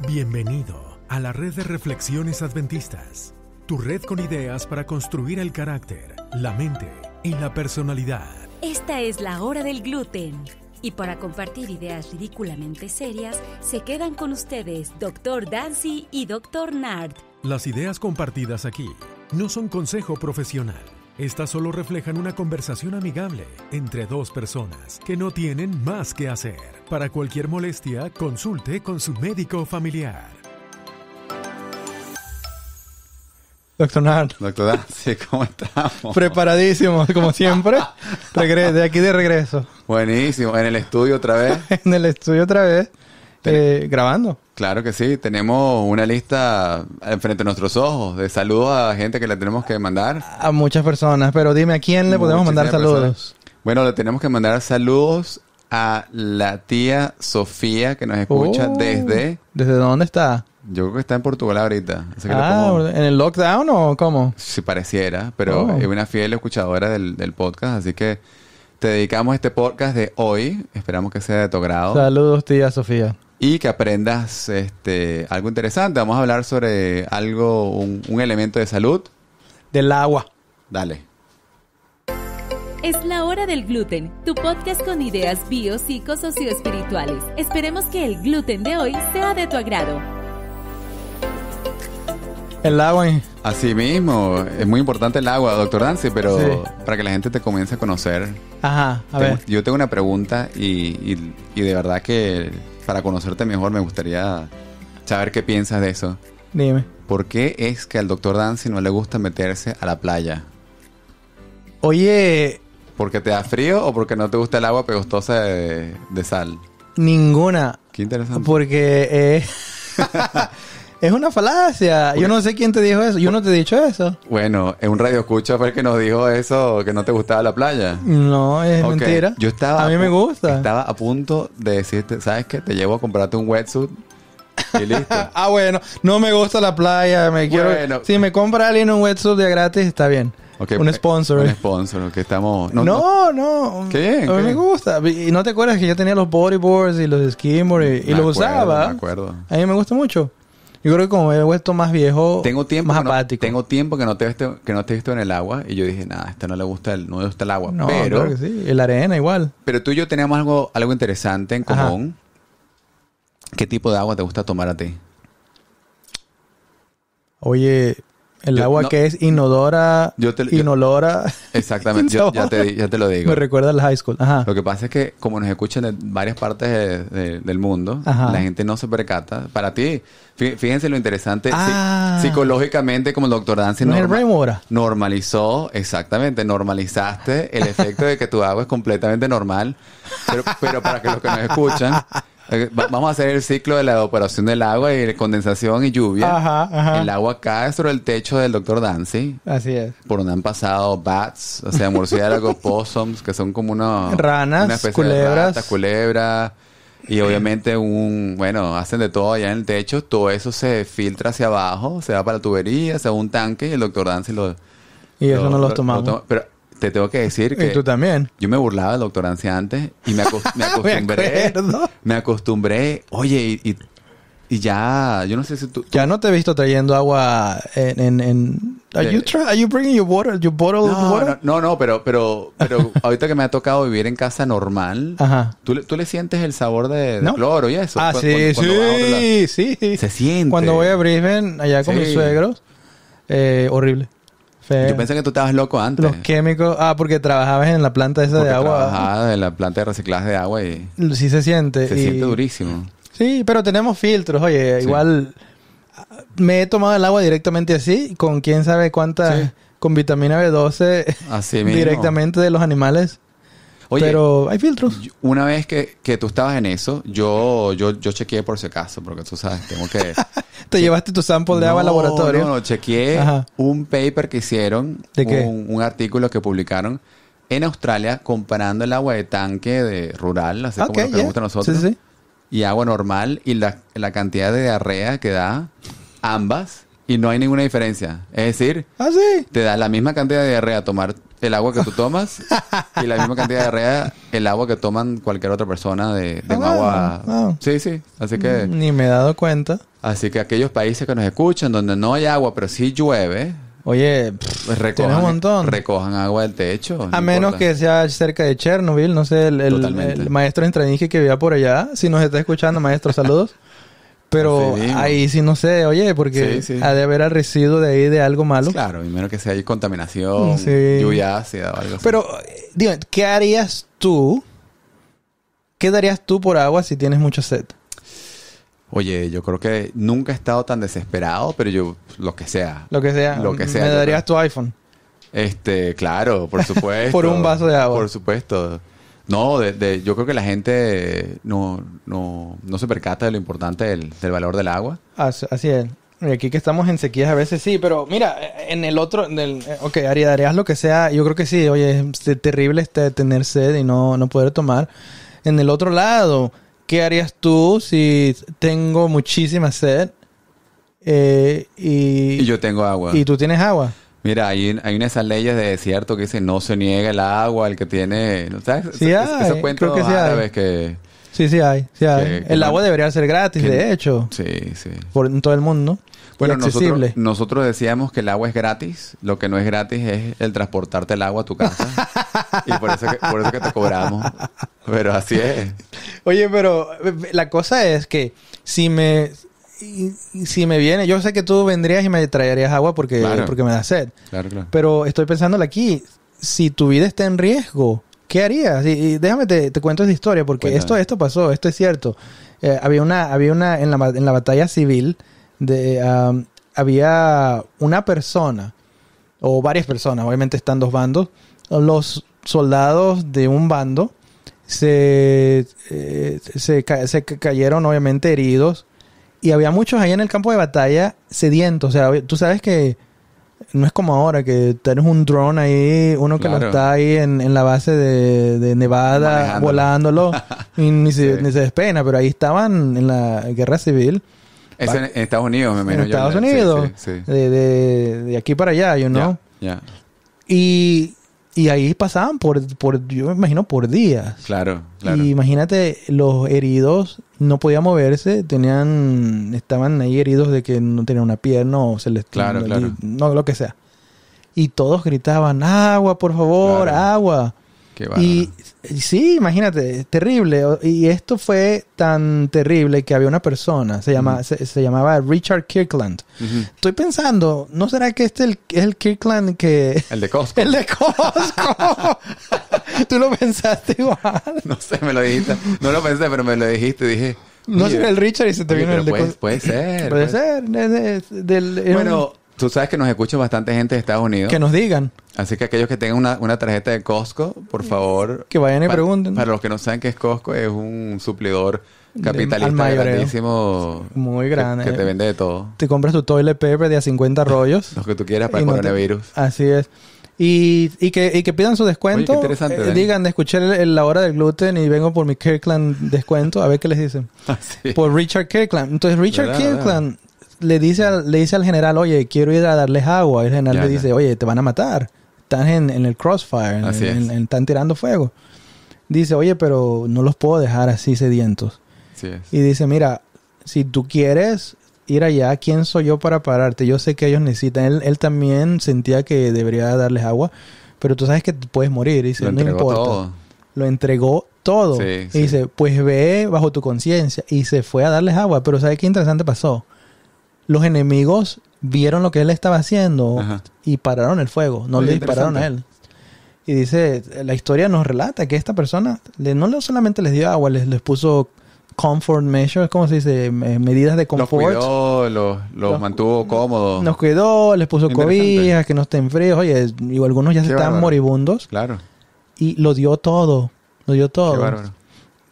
Bienvenido a la red de reflexiones adventistas, tu red con ideas para construir el carácter, la mente y la personalidad. Esta es la hora del gluten. Y para compartir ideas ridículamente serias, se quedan con ustedes Dr. Dancy y Dr. Nard. Las ideas compartidas aquí no son consejo profesional. Estas solo reflejan una conversación amigable entre dos personas que no tienen más que hacer. Para cualquier molestia, consulte con su médico familiar. Doctor Nard. Doctor Nart, ¿cómo estamos? Preparadísimos, como siempre. de aquí de regreso. Buenísimo. En el estudio otra vez. en el estudio otra vez. Eh, grabando. Claro que sí, tenemos una lista enfrente de nuestros ojos de saludos a gente que le tenemos que mandar. A muchas personas, pero dime a quién le podemos mandar saludos. Bueno, le tenemos que mandar saludos a la tía Sofía que nos escucha oh, desde. ¿Desde dónde está? Yo creo que está en Portugal ahorita. Ah, ¿en el lockdown o cómo? Si pareciera, pero oh. es una fiel escuchadora del, podcast, así que te dedicamos este podcast de hoy. Esperamos que sea de tu grado. Saludos, tía Sofía. Y que aprendas este, algo interesante. Vamos a hablar sobre algo, un, un elemento de salud. Del agua. Dale. Es la hora del gluten, tu podcast con ideas bio, psico, socio espirituales. Esperemos que el gluten de hoy sea de tu agrado. El agua. Así mismo, es muy importante el agua, doctor Dance, pero para que la gente te comience a conocer. Ajá, a ver. Yo tengo una pregunta y, de verdad que para conocerte mejor me gustaría saber qué piensas de eso. Dime. ¿Por qué es que al doctor Dancy no le gusta meterse a la playa? Oye, ¿Porque te da frío o porque no te gusta el agua pegostosa de, sal? Ninguna. Qué interesante. Porque eh, es una falacia. Yo pues- no sé quién te dijo eso. Yo no te he dicho eso. Bueno, en un radio escucha fue el que nos dijo eso, que no te gustaba la playa. No, es mentira. Yo estaba. A mí me gusta. Estaba a punto de decirte, ¿sabes qué? Te llevo a comprarte un wetsuit y listo. ah, bueno, no me gusta la playa, me quiero. Si me compra alguien un wetsuit de gratis, está bien un eh, sponsor. Un sponsor, que estamos. No, no. Qué A mí me gusta. Y no te acuerdas que yo tenía los bodyboards y los skimmers y, los usaba. Me acuerdo. A mí me gusta mucho. Yo creo que como he vuelto más viejo, tengo tiempo más apático. tengo tiempo que no, te que no te he visto en el agua y yo dije, nada, este no le gusta no le gusta el agua. No, pero, sí. El arena igual. Pero tú y yo teníamos algo, algo interesante en común. ¿Qué tipo de agua te gusta tomar a ti? Oye, el agua que es inodora, yo Exactamente, ya, te, lo digo. Me recuerda la high school. Lo que pasa es que como nos escuchan de varias partes del mundo, la gente no se percata. Para ti, fíjense lo interesante, ah. psicológicamente como el doctor Dancy normalizó, exactamente, normalizaste el efecto de que tu agua es completamente normal, pero, pero para que los que nos escuchan vamos a hacer el ciclo de la evaporación del agua y condensación y lluvia. El agua cae sobre el techo del doctor Dancy. Así es. Por donde han pasado bats, o sea, murciélagos, possums, que son como unas Ranas, una culebras. De Y obviamente un, bueno, hacen de todo allá en el techo, todo eso se filtra hacia abajo, se va para la tubería, se va a un tanque y el doctor Dancy lo... Y eso no los tomamos. Pero te tengo que decir que. Y tú también. Yo me burlaba del doctor antes y me, me acostumbré. me, acostumbré. Oye, y, ya. Yo no sé si tú. Ya no te he visto trayendo agua en. en, en... Are, you are you bringing your no, No, pero, pero, pero ahorita que me ha tocado vivir en casa normal, ¿tú, le, ¿tú, le sientes el sabor de, cloro y eso. Ah, sí, sí, sí. Se siente. Cuando voy a Brisbane, allá con mis suegros, eh, horrible. Yo pensé que tú estabas loco antes. Los químicos. Ah, porque trabajabas en la planta esa de agua. Trabajaba en la planta de reciclaje de agua y. Sí se siente. Se siente durísimo. Sí, pero tenemos filtros. Oye, igual ah, me he tomado el agua directamente así, con quién sabe cuánta... Con vitamina B12. Así Directamente de los animales. Oye, pero hay filtros. Una vez que, tú estabas en eso, yo, yo, chequeé por si acaso, porque tú sabes, tengo que... ¿Te llevaste tu sample de agua al laboratorio? No, no, chequeé un paper que hicieron, Un, artículo que publicaron en Australia comparando el agua de tanque de rural, así como que nos gusta a nosotros, y agua normal y la, cantidad de diarrea que da ambas y no hay ninguna diferencia. Es decir, ah, te da la misma cantidad de diarrea tomar el agua que tú tomas y la misma cantidad de diarrea el agua que toman cualquier otra persona de, ah, agua. Ah. Sí, sí. Así que. Mm, ni me he dado cuenta. Así que aquellos países que nos escuchan donde no hay agua, pero sí llueve. Oye, pues recojan, un Recojan agua del techo. A menos que sea cerca de Chernobyl, no sé, el, el, maestro que vivía por allá. Si nos está escuchando, maestro, saludos. Pero ahí sí no sé, oye, porque ha de haber al residuo de ahí de algo malo. Claro, y menos que sea ahí contaminación, lluvia ácida o algo así. Pero, eh, dime, ¿qué harías tú? ¿Qué darías tú por agua si tienes mucha sed? Oye, yo creo que nunca he estado tan desesperado, pero yo, lo que sea. Lo que sea. Lo que mm, sea. ¿Me darías tu iPhone? Este, claro, por supuesto. por un vaso de agua. Por supuesto. No, de, yo creo que la gente no, no, se percata de lo importante del, valor del agua. Así, es. Y aquí que estamos en sequías a veces sí, pero mira, en el otro, eh, ok, harías lo que sea, yo creo que sí, oye, es terrible este, tener sed y no, poder tomar. En el otro lado, ¿qué harías tú si tengo muchísima sed eh, y, y yo tengo agua? Y tú tienes agua. Mira, hay, una de esas leyes de desierto que dice no se niega el agua al que tiene. sabes? Sí, que sí Sí, hay. Sí hay. el agua debería ser gratis, de hecho. Sí, sí. Por todo el mundo. Bueno, nosotros, nosotros decíamos que el agua es gratis. Lo que no es gratis es el transportarte el agua a tu casa. y por eso, por eso que te cobramos. Pero así es. Oye, pero eh, la cosa es que si me y, si me viene, yo sé que tú vendrías y me traerías agua porque, porque me da sed. Pero estoy pensándole aquí, si tu vida está en riesgo, ¿qué harías? Y, déjame te, cuento esta historia porque esto, esto pasó, esto es cierto. Eh, había una, había una, en la, en la batalla civil, de, había una persona, o varias personas, obviamente están dos bandos, los soldados de un bando se, eh, se cayeron obviamente heridos y había muchos ahí en el campo de batalla sedientos. O sea, tú sabes que no es como ahora, que tienes un drone ahí, uno que lo está ahí en, la base de, Nevada volándolo y ni se, ni se despena, pero ahí estaban en la guerra civil. Es en, Estados Unidos, me En Estados Unidos, de, aquí para allá, you know. Y y ahí pasaban por, por, yo me imagino, por días. Claro, claro. Y imagínate, los heridos no podían moverse, tenían, estaban ahí heridos de que no tenían una pierna o se les... Claro, claro. No, lo que sea. Y todos gritaban, agua, por favor, agua y, sí, imagínate, terrible. Y esto fue tan terrible que había una persona, se, llama, se, llamaba Richard Kirkland. Estoy pensando, ¿no será que este es el, Kirkland que... El de Costco. el de Costco. Tú lo pensaste igual. No sé, me lo dijiste. No lo pensé, pero me lo dijiste dije... No será el Richard y se te vino el de puede, Puede ser. Puede, ser. bueno... Tú sabes que nos escucha bastante gente de Estados Unidos. Que nos digan. Así que aquellos que tengan una, tarjeta de Costco, por favor. Que vayan y pregunten. Para los que no saben qué es Costco, es un suplidor capitalista grandísimo. Muy grande. Que, te vende de todo. Te compras tu toilet paper de a 50 rollos. los que tú quieras para el coronavirus. Así es. Y, y, que, y que pidan su descuento. Oye, interesante, eh, digan, escuché escuchar la hora del gluten y vengo por mi Kirkland descuento, a ver qué les dicen. Ah, por Richard Kirkland. Entonces, Richard Kirkland le dice al, le dice al general, oye, quiero ir a darles agua. El general le dice, oye, te van a matar. Están en, el crossfire, están tirando fuego. Dice, oye, pero no los puedo dejar así sedientos. Y dice, mira, si tú quieres ir allá, ¿quién soy yo para pararte? Yo sé que ellos necesitan. Él, también sentía que debería darles agua, pero tú sabes que puedes morir. Y dice, no importa. Lo entregó todo. y dice, pues ve bajo tu conciencia. Y se fue a darles agua. Pero ¿sabes qué interesante pasó? los enemigos vieron lo que él estaba haciendo y pararon el fuego, no le dispararon a él. Y dice, la historia nos relata que esta persona no solamente les dio agua, les, puso comfort measures, ¿cómo se dice? Medidas de confort. Los cuidó, los, los, mantuvo cómodos. Nos cuidó, les puso cobijas, que no estén fríos. Oye, y algunos ya se estaban moribundos. Claro. Y lo dio todo, lo dio todo.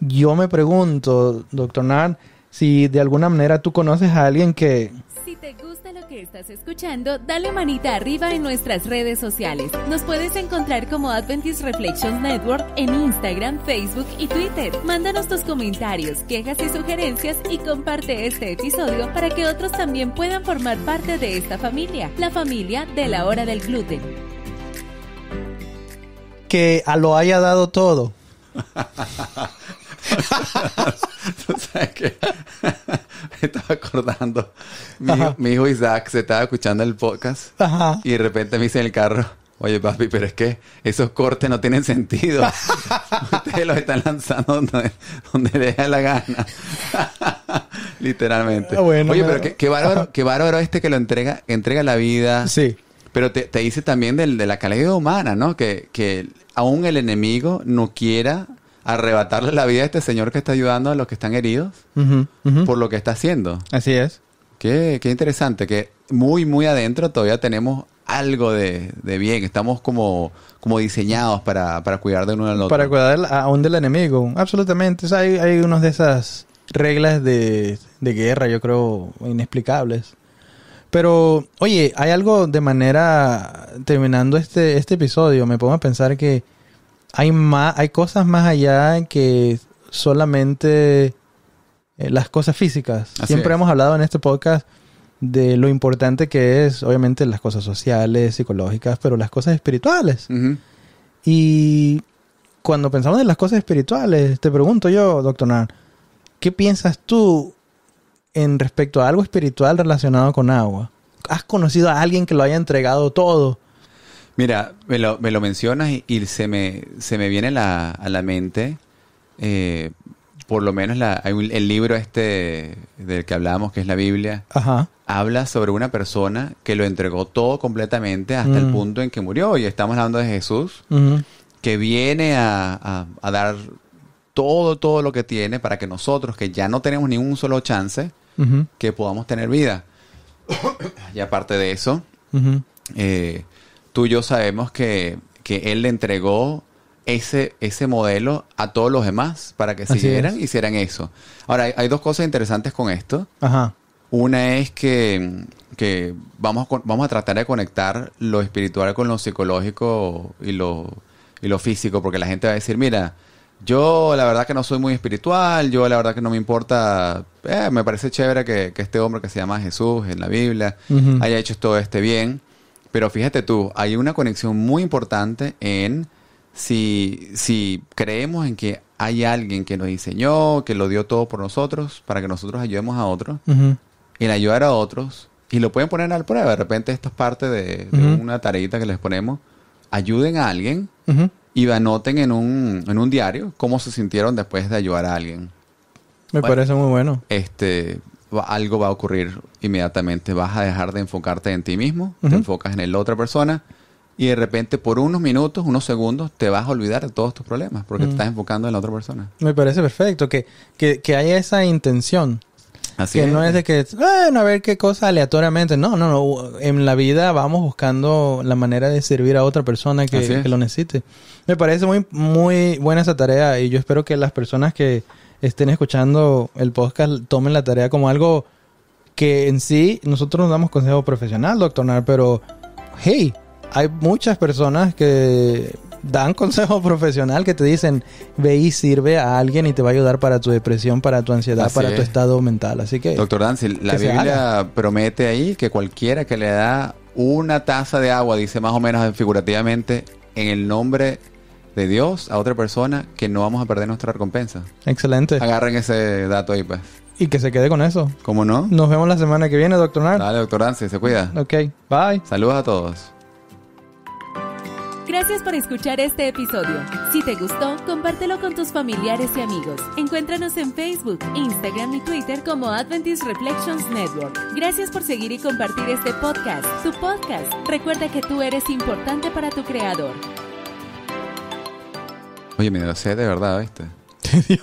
Yo me pregunto, doctor Nan si de alguna manera tú conoces a alguien que... Si te gusta lo que estás escuchando, dale manita arriba en nuestras redes sociales. Nos puedes encontrar como Adventist Reflections Network en Instagram, Facebook y Twitter. Mándanos tus comentarios, quejas y sugerencias y comparte este episodio para que otros también puedan formar parte de esta familia, la familia de la hora del gluten. Que a lo haya dado todo. me estaba acordando. Mi, hijo Isaac se estaba escuchando el podcast y de repente me dice en el carro. Oye, papi, pero es que esos cortes no tienen sentido. Ustedes los están lanzando donde, le la gana. Literalmente. Ah, Oye, pero qué, qué, bárbaro, qué bárbaro este que lo entrega, entrega la vida. Sí. Pero te, dice también de la calidad humana, ¿no? Que, que aún el enemigo no quiera arrebatarle la vida a este señor que está ayudando a los que están heridos por lo que está haciendo. Así es. Qué, qué, interesante, que muy, muy adentro todavía tenemos algo de, bien. Estamos como, como diseñados para, cuidar de uno al otro. Para cuidar aún del enemigo, absolutamente. hay, hay unas de esas reglas de, de guerra, yo creo, inexplicables. Pero, oye, hay algo de manera, terminando este, este episodio, me pongo a pensar que hay, hay cosas más allá que solamente eh, las cosas físicas. Siempre hemos hablado en este podcast de lo importante que es, obviamente, las cosas sociales, psicológicas, pero las cosas espirituales. Y cuando pensamos en las cosas espirituales, te pregunto yo, doctor Nan, ¿qué piensas tú en respecto a algo espiritual relacionado con agua? ¿Has conocido a alguien que lo haya entregado todo Mira, me lo, mencionas y, se, me, se me viene a la mente, eh, por lo menos el libro este del que hablábamos, que es la Biblia, habla sobre una persona que lo entregó todo completamente hasta el mm. punto en que murió. Y estamos hablando de Jesús, que viene a, dar todo, todo lo que tiene para que nosotros, que ya no tenemos ni un solo chance, que podamos tener vida. y aparte de eso, tú y yo sabemos que, él le entregó ese, ese modelo a todos los demás para que siguieran, hicieran eso. Ahora, hay, dos cosas interesantes con esto. Ajá. Una es que, vamos, a, vamos a tratar de conectar lo espiritual con lo psicológico y lo, lo físico, porque la gente va a decir, mira, yo la verdad que no soy muy espiritual, yo la verdad que no me importa, eh, me parece chévere que, este hombre que se llama Jesús en la Biblia haya hecho todo este bien. Pero fíjate tú, hay una conexión muy importante en si, si creemos en que hay alguien que nos diseñó, que lo dio todo por nosotros, para que nosotros ayudemos a otros, en ayudar a otros, y lo pueden poner al prueba. De repente esto es parte de, una tareita que les ponemos. Ayuden a alguien y anoten en un, en un diario cómo se sintieron después de ayudar a alguien. Me parece muy bueno. Este, algo va a ocurrir inmediatamente. Vas a dejar de enfocarte en ti mismo, te enfocas en la otra persona y de repente por unos minutos, unos segundos, te vas a olvidar de todos tus problemas porque te estás enfocando en la otra persona. Me parece perfecto que, que, que haya esa intención. Así que no es de que, bueno, a ver qué cosa aleatoriamente. No, no, no. En la vida vamos buscando la manera de servir a otra persona que, que lo necesite. Me parece muy, muy buena esa tarea y yo espero que las personas que, estén escuchando el podcast tomen la tarea como algo que en sí nosotros nos damos consejo profesional, doctor Nar, pero hey, hay muchas personas que dan consejo profesional que te dicen, ve y sirve a alguien y te va a ayudar para tu depresión, para tu ansiedad, para tu estado mental. Así que... Doctor Dancy, la Biblia promete ahí que cualquiera que le da una taza de agua, dice más o menos figurativamente, en el nombre de Dios a otra persona que no vamos a perder nuestra recompensa. Excelente. Agarren ese dato ahí, pues. Y que se quede con eso. ¿Cómo no? Nos vemos la semana que viene, doctor Nar. Dale, doctor Nancy, se cuida. Ok, bye. Saludos a todos. Gracias por escuchar este episodio. Si te gustó, compártelo con tus familiares y amigos. Encuéntranos en Facebook, Instagram y Twitter como Adventist Reflections Network. Gracias por seguir y compartir este podcast, Su podcast. Recuerda que tú eres importante para tu creador. Oye, me dio sed de verdad, ¿viste? tengo,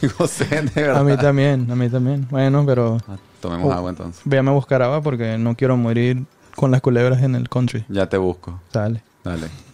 tengo, sed de verdad. A mí también, a mí también. Bueno, pero... Ah, tomemos oh, agua entonces. Voy a buscar agua porque no quiero morir con las culebras en el country. Ya te busco. Dale. Dale.